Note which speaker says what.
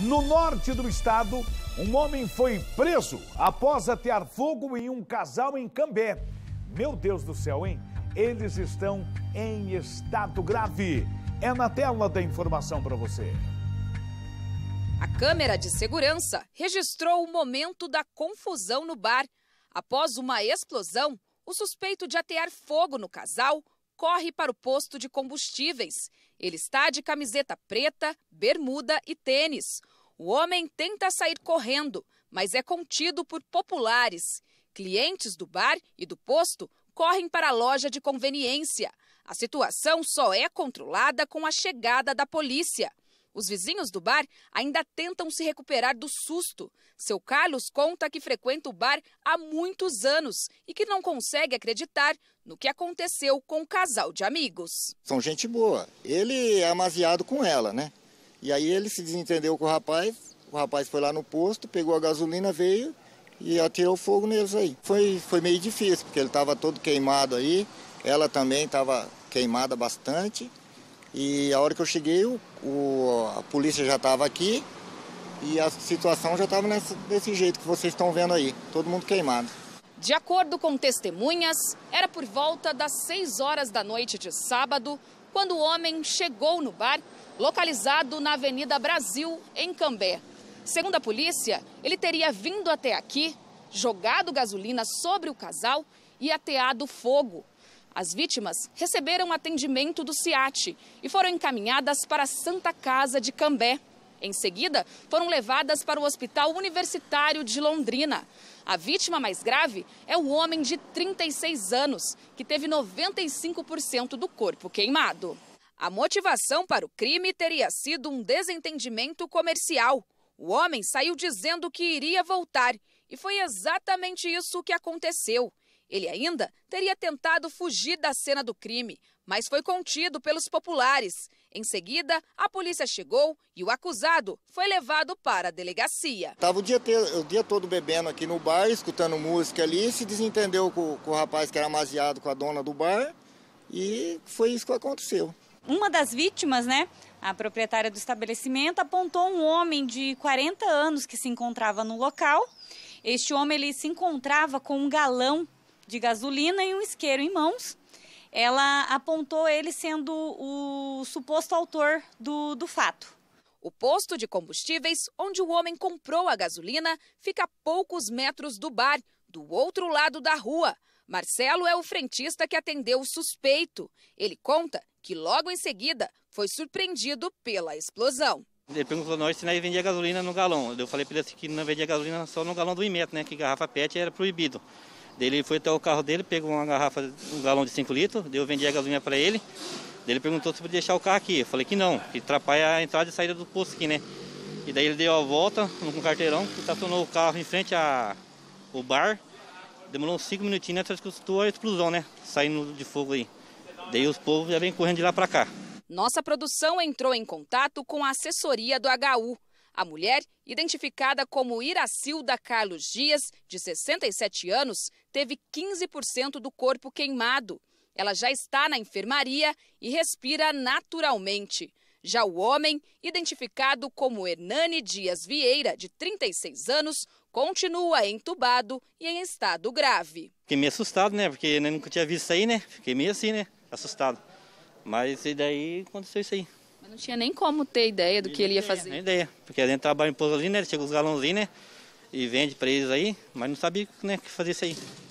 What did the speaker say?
Speaker 1: No norte do estado, um homem foi preso após atear fogo em um casal em Cambé. Meu Deus do céu, hein? Eles estão em estado grave. É na tela da informação para você. A câmera de segurança registrou o momento da confusão no bar. Após uma explosão, o suspeito de atear fogo no casal corre para o posto de combustíveis. Ele está de camiseta preta, bermuda e tênis. O homem tenta sair correndo, mas é contido por populares. Clientes do bar e do posto correm para a loja de conveniência. A situação só é controlada com a chegada da polícia. Os vizinhos do bar ainda tentam se recuperar do susto. Seu Carlos conta que frequenta o bar há muitos anos e que não consegue acreditar no que aconteceu com o um casal de amigos.
Speaker 2: São gente boa. Ele é amaziado com ela, né? E aí ele se desentendeu com o rapaz. O rapaz foi lá no posto, pegou a gasolina, veio e atirou fogo neles aí. Foi, foi meio difícil, porque ele estava todo queimado aí. Ela também estava queimada bastante. E a hora que eu cheguei, o, o a polícia já estava aqui e a situação já estava desse jeito que vocês estão vendo aí, todo mundo queimado.
Speaker 1: De acordo com testemunhas, era por volta das 6 horas da noite de sábado quando o homem chegou no bar localizado na Avenida Brasil, em Cambé. Segundo a polícia, ele teria vindo até aqui, jogado gasolina sobre o casal e ateado fogo as vítimas receberam atendimento do CIAT e foram encaminhadas para a Santa Casa de Cambé. Em seguida, foram levadas para o Hospital Universitário de Londrina. A vítima mais grave é o homem de 36 anos, que teve 95% do corpo queimado. A motivação para o crime teria sido um desentendimento comercial. O homem saiu dizendo que iria voltar e foi exatamente isso que aconteceu. Ele ainda teria tentado fugir da cena do crime, mas foi contido pelos populares. Em seguida, a polícia chegou e o acusado foi levado para a delegacia.
Speaker 2: Estava o dia, o dia todo bebendo aqui no bar, escutando música ali, se desentendeu com, com o rapaz que era amaziado com a dona do bar e foi isso que aconteceu.
Speaker 1: Uma das vítimas, né, a proprietária do estabelecimento, apontou um homem de 40 anos que se encontrava no local. Este homem ele se encontrava com um galão de gasolina e um isqueiro em mãos. Ela apontou ele sendo o suposto autor do, do fato. O posto de combustíveis, onde o homem comprou a gasolina, fica a poucos metros do bar, do outro lado da rua. Marcelo é o frentista que atendeu o suspeito. Ele conta que logo em seguida foi surpreendido pela explosão.
Speaker 3: Ele perguntou a nós se nós vendia gasolina no galão. Eu falei para ele assim que não vendia gasolina só no galão do imet, né? Que garrafa PET era proibido. Ele foi até o carro dele, pegou uma garrafa, um galão de 5 litros, deu vendi a gasolina para ele. Ele perguntou se podia deixar o carro aqui. Eu falei que não, que atrapalha a entrada e saída do posto aqui, né? E daí ele deu a volta com um carteirão, estacionou o carro em frente ao bar. Demorou uns 5 minutinhos né? até que escutou a explosão, né? Saindo de fogo aí. Daí os povos já vêm correndo de lá para cá.
Speaker 1: Nossa produção entrou em contato com a assessoria do HU, a mulher, identificada como Iracilda Carlos Dias, de 67 anos, teve 15% do corpo queimado. Ela já está na enfermaria e respira naturalmente. Já o homem, identificado como Hernani Dias Vieira, de 36 anos, continua entubado e em estado grave.
Speaker 3: Fiquei meio assustado, né? Porque né, nunca tinha visto isso aí, né? Fiquei meio assim, né? Assustado. Mas e daí aconteceu isso aí.
Speaker 1: Eu não tinha nem como ter ideia do que ele ia fazer. Nem ideia,
Speaker 3: porque a gente trabalha em Pouso ali, né? Chega os galãozinhos, né? E vende para eles aí, mas não sabia né, que fazer isso aí.